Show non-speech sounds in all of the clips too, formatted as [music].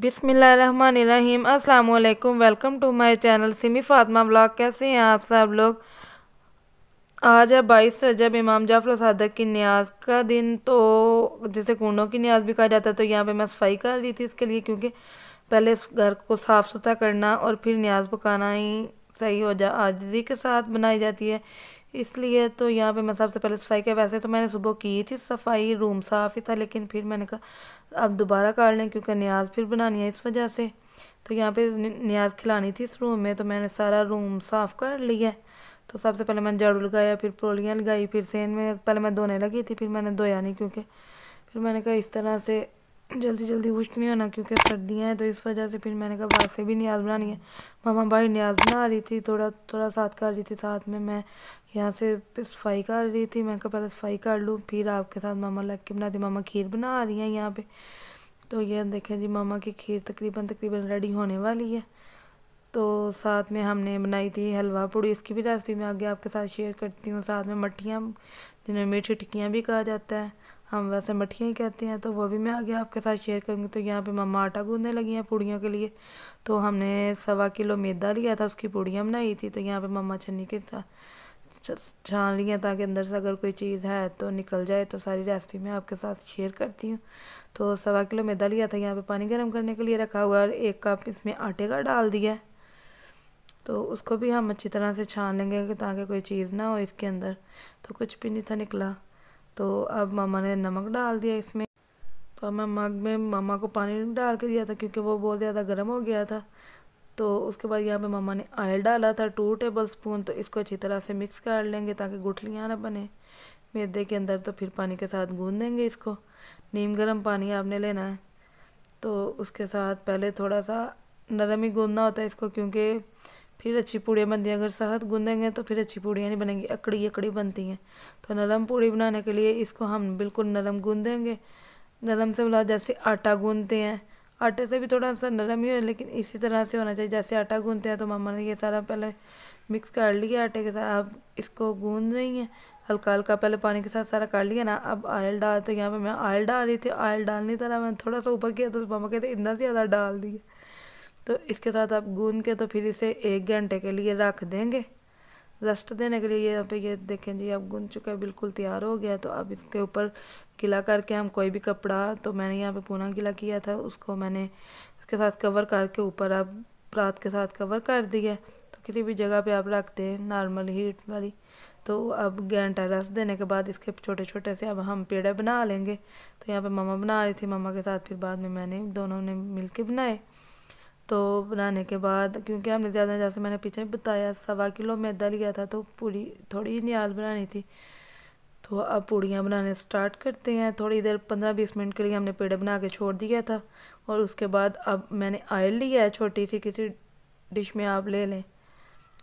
बिसमीम अल्लाम welcome to my channel Simi Fatima blog कैसे हैं आप सब लोग आज है बाईस रजब इमाम जाफर सदक की न्याज का दिन तो जिसे कुंडों की न्याज भी कहा जाता है तो यहाँ पे मैं सफाई कर रही थी इसके लिए क्योंकि पहले घर को साफ़ सुथरा करना और फिर न्याज पकाना ही सही हो जा आजजी के साथ बनाई जाती है इसलिए तो यहाँ पे मैं सबसे पहले सफाई किया वैसे तो मैंने सुबह की थी सफाई रूम साफ़ ही था लेकिन फिर मैंने कहा अब दोबारा काट लें क्योंकि न्याज फिर बनानी है इस वजह से तो यहाँ पे न्याज खिलानी थी इस रूम में तो मैंने सारा रूम साफ़ कर लिया तो सबसे पहले मैंने झाड़ू लगाया फिर पोलियाँ लगाई फिर सेन में पहले मैं धोने लगी थी फिर मैंने धोया नहीं क्योंकि फिर मैंने कहा इस तरह से जल्दी जल्दी खुश्क नहीं होना क्योंकि सर्दियाँ हैं तो इस वजह से फिर मैंने कहा बाहर से भी नियाज बनानी है मामा भाई नियाज बना रही थी थोड़ा थोड़ा साथ कर रही थी साथ में मैं यहाँ से सफाई कर रही थी मैं कहा पहले सफाई कर लूँ फिर आपके साथ मामा लग के बनाती मामा खीर बना रही हैं यहाँ पर तो ये देखें जी मामा की खीर तकरीबन तकरीबन रेडी होने वाली है तो साथ में हमने बनाई थी हलवा पूड़ी इसकी भी रेसिपी मैं आगे आपके साथ शेयर करती हूँ साथ में मट्ठियाँ जिन्हें मीठी टिक्कियाँ भी कहा जाता है हम वैसे मठियाँ ही कहते हैं तो वो भी मैं आगे आपके साथ शेयर करूँगी तो यहाँ पे मम्मा आटा गूँधने लगी हैं पूड़ियों के लिए तो हमने सवा किलो मैदा लिया था उसकी पूड़ियाँ बनाई थी तो यहाँ पे मम्मा छन्नी के छान लिया ताकि अंदर से अगर कोई चीज़ है तो निकल जाए तो सारी रेसिपी मैं आपके साथ शेयर करती हूँ तो सवा किलो मैदा लिया था यहाँ पर पानी गर्म करने के लिए रखा हुआ है एक कप इसमें आटे का डाल दिया है तो उसको भी हम अच्छी तरह से छान लेंगे ताकि कोई चीज़ ना हो इसके अंदर तो कुछ भी नहीं था निकला तो अब मामा ने नमक डाल दिया इसमें तो अब मैं मग में मामा को पानी डाल के दिया था क्योंकि वो बहुत ज़्यादा गर्म हो गया था तो उसके बाद यहाँ पे मामा ने ऑयल डाला था टू टेबल स्पून तो इसको अच्छी तरह से मिक्स कर लेंगे ताकि गुठलियाँ ना बने मैदे के अंदर तो फिर पानी के साथ गूंद देंगे इसको नीम गर्म पानी आपने लेना है तो उसके साथ पहले थोड़ा सा नरम ही गूँधना होता है इसको क्योंकि फिर अच्छी पूड़ियाँ बनती हैं अगर शहद गूंदेंगे तो फिर अच्छी पूड़ियाँ नहीं बनेंगी अकड़ी अकड़ी बनती हैं तो नरम पूड़ी बनाने के लिए इसको हम बिल्कुल नरम गूंदेंगे नरम से बोला मतलब जैसे आटा गूंदते हैं आटे से भी थोड़ा सा नरम ही हो लेकिन इसी तरह से होना चाहिए जैसे आटा गूंदते हैं तो मामा ने ये सारा पहले मिक्स कर लिया आटे के साथ अब इसको गूंद रही हैं हल्का हल्का पहले पानी के साथ सारा काट लिया ना अब ऑयल डाल तो यहाँ पे मैं ऑयल डाल रही थी ऑयल डालने तरह मैंने थोड़ा सा ऊपर किया तो मामा कहते इतना ज़्यादा डाल दिया तो इसके साथ आप गूंद के तो फिर इसे एक घंटे के लिए रख देंगे रेस्ट देने के लिए यहाँ पे ये देखें जी अब गुन चुका है बिल्कुल तैयार हो गया तो अब इसके ऊपर किला करके हम कोई भी कपड़ा तो मैंने यहाँ पे पूना किला किया था उसको मैंने इसके साथ कवर करके ऊपर अब रात के साथ कवर कर दिया तो किसी भी जगह पे आप रखते हैं नॉर्मल हीट वाली तो अब घंटा रस देने के बाद इसके छोटे छोटे से अब हम पेड़े बना लेंगे तो यहाँ पर मामा बना रही थी मामा के साथ फिर बाद में मैंने दोनों ने मिल के बनाए तो बनाने के बाद क्योंकि हमने ज़्यादा जैसे मैंने पीछे भी बताया सवा किलो मैदा लिया था तो पूरी थोड़ी न्याज बनानी थी तो अब पूड़ियाँ बनाने स्टार्ट करते हैं थोड़ी देर पंद्रह बीस मिनट के लिए हमने पेड़ बना के छोड़ दिया था और उसके बाद अब मैंने आयल लिया है छोटी सी किसी डिश में आप ले लें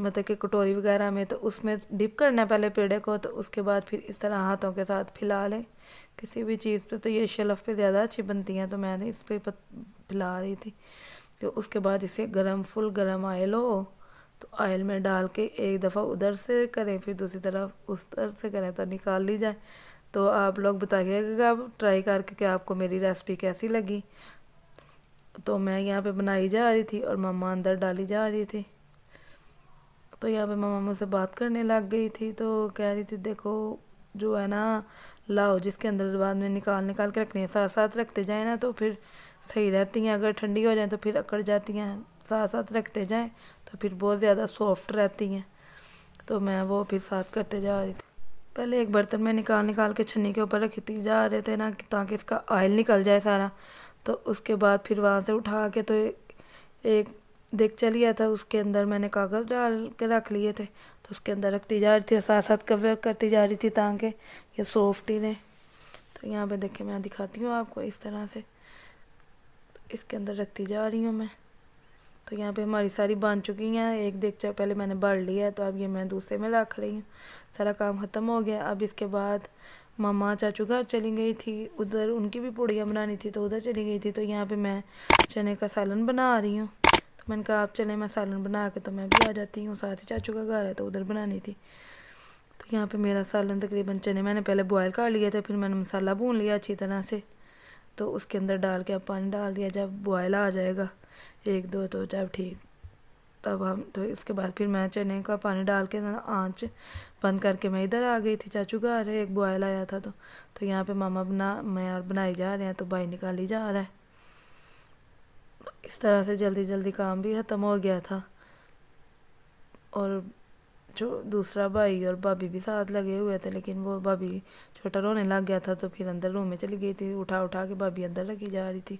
मतलब कि कटोरी वगैरह में तो उसमें डिप करना है पहले पेड़े को तो उसके बाद फिर इस तरह हाथों के साथ फिला लें किसी भी चीज़ पे तो ये शेल्फ़ पे ज़्यादा अच्छी बनती हैं तो मैंने इस पर फिला रही थी तो उसके बाद इसे गरम फुल गरम आयल हो तो आयल में डाल के एक दफ़ा उधर से करें फिर दूसरी तरफ उस तरह से करें तो निकाल ली जाए तो आप लोग बताइएगा आप ट्राई करके कि आपको मेरी रेसिपी कैसी लगी तो मैं यहाँ पे बनाई जा रही थी और मामा अंदर डाली जा रही थी तो यहाँ पे मामा मुझसे बात करने लग गई थी तो कह रही थी देखो जो है ना लाओ जिसके अंदर बाद में निकाल निकाल के रखनी है साथ साथ रखते जाएँ ना तो फिर सही रहती हैं अगर ठंडी हो जाए तो फिर अकड़ जाती हैं साथ साथ रखते जाएँ तो फिर बहुत ज़्यादा सॉफ्ट रहती हैं तो मैं वो फिर साथ करते जा रही थी पहले एक बर्तन में निकाल निकाल के छन्नी के ऊपर रखते जा रहे थे ना ताकि इसका ऑयल निकल जाए सारा तो उसके बाद फिर वहाँ से उठा के तो एक चल गया था उसके अंदर मैंने कागज़ डाल के रख लिए थे तो उसके अंदर रखती जा रही थी और साथ साथ कवर करती जा रही थी ताकि ये सॉफ्ट ही रहे तो यहाँ पे देखे मैं दिखाती हूँ आपको इस तरह से तो इसके अंदर रखती जा रही हूँ मैं तो यहाँ पे हमारी सारी बन चुकी हैं एक देख चाह पहले मैंने बढ़ लिया है तो अब ये मैं दूसरे में रख रही हूँ सारा काम ख़त्म हो गया अब इसके बाद मामा चाचू घर चली गई थी उधर उनकी भी पूड़ियाँ बनानी थी तो उधर चली गई थी तो यहाँ पे मैं चने का सालन बना रही हूँ मैंने कहा आप चले मैं सालन बना के तो मैं भी आ जाती हूँ साथ ही चाचू का घर है तो उधर बनानी थी तो यहाँ पे मेरा सालन तकरीबन चने मैंने पहले बॉयल कर लिए थे फिर मैंने मसाला भून लिया अच्छी तरह से तो उसके अंदर डाल के अब पानी डाल दिया जब बॉयल आ जाएगा एक दो तो जब ठीक तब हम तो इसके बाद फिर मैं चने का पानी डाल के आँच बंद करके मैं इधर आ गई थी चाचू का अरे एक बॉयल आया था तो तो यहाँ पे मामा बना मैं और बनाई जा रहे हैं तो बाई निकाली जा रहा है इस तरह से जल्दी जल्दी काम भी ख़त्म हो गया था और जो दूसरा भाई और भाभी भी साथ लगे हुए थे लेकिन वो भाभी छोटा रोने लग गया था तो फिर अंदर रूम में चली गई थी उठा उठा के भाभी अंदर लगी जा रही थी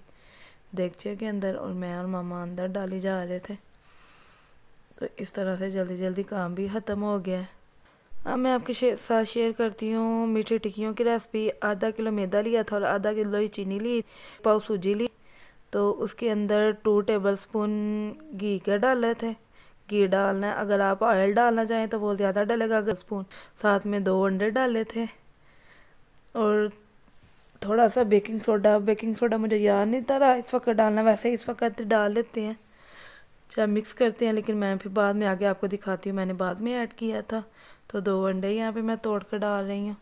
चे के अंदर और मैं और मामा अंदर डाले जा रहे थे तो इस तरह से जल्दी जल्दी काम भी ख़त्म हो गया है अब मैं आपके साथ शेयर करती हूँ मीठी टिक्कियों की रेसिपी आधा किलो मैदा लिया था और आधा किलो ही चीनी ली पाव सूजी ली तो उसके अंदर टू टेबल स्पून घी के डाले थे घी डालना है अगर आप ऑयल डालना चाहें तो वो ज़्यादा डलेगा अगर स्पून साथ में दो अंडे डाले थे और थोड़ा सा बेकिंग सोडा बेकिंग सोडा मुझे याद नहीं था रहा इस वक्त डालना वैसे इस वक्त डाल लेते हैं चाहे अच्छा, मिक्स करते हैं लेकिन मैं फिर बाद में आगे आपको दिखाती हूँ मैंने बाद में ऐड किया था तो दो अंडे यहाँ पे मैं तोड़ कर डाल रही हूँ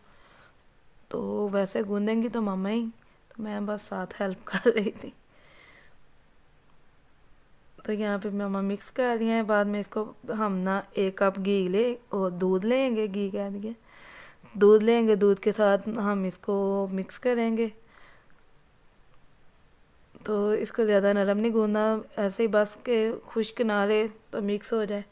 तो वैसे गूंदेंगी तो मामा ही तो मैं बस साथ हेल्प [laughs] कर रही थी तो यहाँ पे मामा मिक्स कर रही हैं बाद में इसको हम ना एक कप घी ले और दूध लेंगे घी कह दिए दूध लेंगे दूध के साथ हम इसको मिक्स करेंगे तो इसको ज़्यादा नरम नहीं गूँधना ऐसे ही बस के खुश्क ना रहे तो मिक्स हो जाए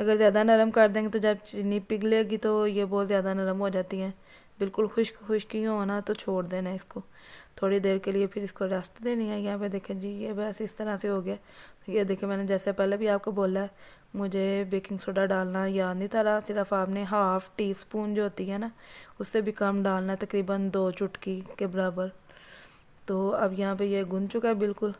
अगर ज़्यादा नरम कर देंगे तो जब चीनी पिघलेगी तो ये बहुत ज़्यादा नरम हो जाती हैं बिल्कुल खुश्क खुश्क ही होना तो छोड़ देना इसको थोड़ी देर के लिए फिर इसको रेस्ट देनी है यहाँ पे देखें जी ये बस इस तरह से हो गया तो ये देखें मैंने जैसे पहले भी आपको बोला है मुझे बेकिंग सोडा डालना याद नहीं था सिर्फ आपने हाफ़ टी स्पून जो होती है ना उससे भी कम डालना तकरीबन दो चुटकी के बराबर तो अब यहाँ पर यह गुन चुका है बिल्कुल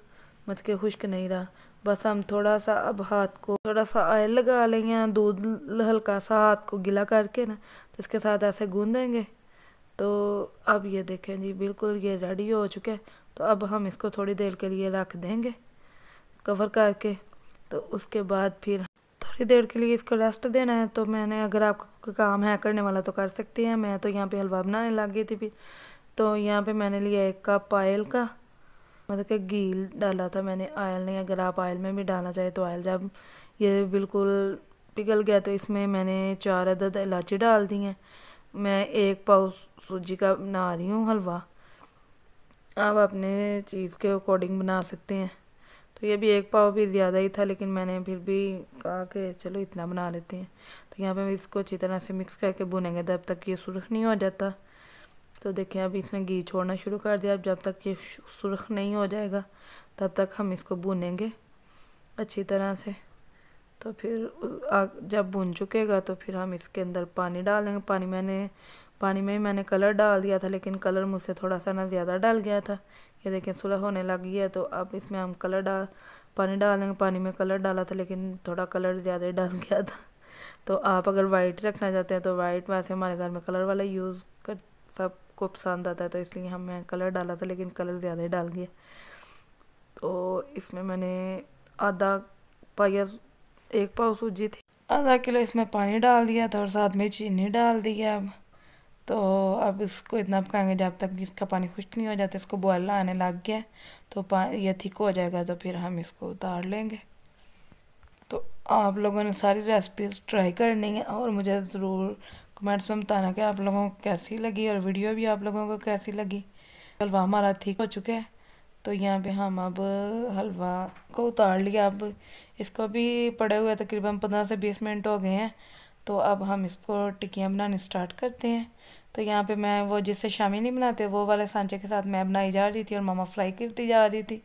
मत के खुश्क नहीं रहा बस हम थोड़ा सा अब हाथ को थोड़ा सा ऑयल लगा लेंगे दूध हल्का सा हाथ को गीला करके ना तो इसके साथ ऐसे गूंदेंगे तो अब ये देखें जी बिल्कुल ये रेडी हो चुका है तो अब हम इसको थोड़ी देर के लिए रख देंगे कवर करके तो उसके बाद फिर थोड़ी देर के लिए इसको रेस्ट देना है तो मैंने अगर आपको काम है करने वाला तो कर सकती हैं मैं तो यहाँ पे हलवा बनाने लग गई थी फिर तो यहाँ पे मैंने लिया एक कप आयल का मतलब कि घी डाला था मैंने आयल नहीं अगर आप आयल में भी डालना चाहे तो आयल जब ये बिल्कुल पिघल गया तो इसमें मैंने चार अदद इलायची डाल दी हैं मैं एक पाव सूजी का बना रही हूँ हलवा आप अपने चीज़ के अकॉर्डिंग बना सकते हैं तो ये भी एक पाव भी ज़्यादा ही था लेकिन मैंने फिर भी कहा कि चलो इतना बना लेते हैं तो यहाँ पे हम इसको अच्छी तरह से मिक्स करके भुनेंगे जब तक ये सुरख नहीं हो जाता तो देखिए अब इसने घी छोड़ना शुरू कर दिया अब जब तक ये सुरख नहीं हो जाएगा तब तक हम इसको भुनेंगे अच्छी तरह से तो फिर जब भुन चुकेगा तो फिर हम इसके अंदर पानी डाल देंगे पानी मैंने पानी में ही मैंने कलर डाल दिया था लेकिन कलर मुझसे थोड़ा सा ना ज़्यादा डल गया था ये देखें सुलह होने लगी है तो अब इसमें हम कलर डाल पानी डाल देंगे पानी में कलर डाला था लेकिन थोड़ा कलर ज़्यादा डल गया था तो आप अगर वाइट रखना चाहते हैं तो वाइट वैसे हमारे घर में कलर वाला यूज़ कर सबको पसंद आता है तो इसलिए हमें कलर डाला था लेकिन कलर ज़्यादा डाल गया तो इसमें मैंने आधा पाया एक पाव सूजी थी आधा किलो इसमें पानी डाल दिया था और साथ में चीनी डाल दी है अब तो अब इसको इतना पकाएंगे जब तक इसका पानी खुश्क नहीं हो जाता इसको बॉयल आने लग गया तो पानी ये थिक हो जाएगा तो फिर हम इसको उतार लेंगे तो आप लोगों ने सारी रेसिपीज ट्राई करनी है और मुझे ज़रूर कमेंट्स में बताना कि आप लोगों को कैसी लगी और वीडियो भी आप लोगों को कैसी लगी हलवा हमारा ठीक हो चुका है तो यहाँ पे हम अब हलवा को उतार लिया अब इसको भी पड़े हुए तकरीबन पंद्रह से बीस मिनट हो गए हैं तो अब हम इसको टिक्कियाँ बनानी स्टार्ट करते हैं तो यहाँ पे मैं वो जिससे शामी नहीं बनाते वो वाले सांचे के साथ मैं बनाई जा रही थी और मामा फ्राई करती जा रही थी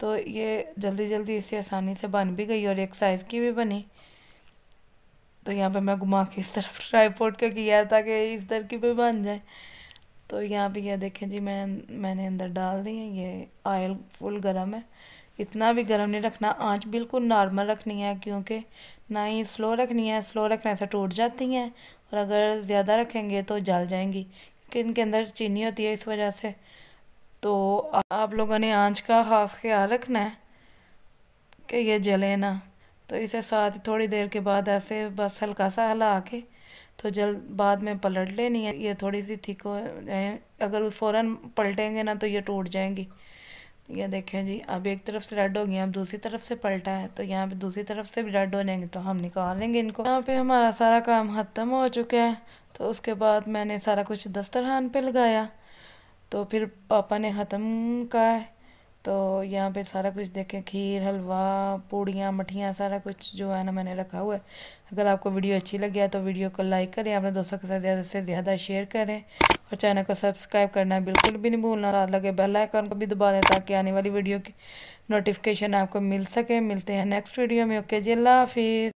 तो ये जल्दी जल्दी इससे आसानी से बन भी गई और एक साइज़ की भी बनी तो यहाँ पे मैं घुमा के इस तरफ ट्राईपोर्ट को किया ताकि इस तरह की भी बन जाए तो यहाँ पे ये देखें जी मैं मैंने अंदर डाल दी है ये ऑयल फुल गर्म है इतना भी गर्म नहीं रखना आंच बिल्कुल नॉर्मल रखनी है क्योंकि ना ही स्लो रखनी है स्लो रखने से टूट जाती हैं और अगर ज़्यादा रखेंगे तो जल जाएंगी क्योंकि इनके अंदर चीनी होती है इस वजह से तो आप लोगों ने आंच का खास ख्याल रखना है कि ये जले ना तो इसे साथ थोड़ी देर के बाद ऐसे बस हल्का सा हिला के तो जल्द बाद में पलट लेनी है ये थोड़ी सी थिक हो जाए अगर फ़ौरन पलटेंगे ना तो ये टूट जाएंगी ये देखें जी अब एक तरफ से रेड हो गई अब दूसरी तरफ से पलटा है तो यहाँ पे दूसरी तरफ से भी रेड हो जाएंगे तो हम निकाल लेंगे इनको यहाँ पे हमारा सारा काम ख़त्म हो चुका है तो उसके बाद मैंने सारा कुछ दस्तरखान पे लगाया तो फिर पापा ने ख़त्म का है तो यहाँ पे सारा कुछ देखें खीर हलवा पूड़ियाँ मठियाँ सारा कुछ जो है ना मैंने रखा हुआ है अगर आपको वीडियो अच्छी लगी है तो वीडियो को लाइक करें अपने दोस्तों के साथ ज़्यादा से ज़्यादा शेयर करें और चैनल को सब्सक्राइब करना बिल्कुल भी नहीं भूलना साथ लगे बेल आइकन को भी दबा दें ताकि आने वाली वीडियो की नोटिफिकेशन आपको मिल सके मिलते हैं नेक्स्ट वीडियो में ओके जी अल्लाह हाफिज़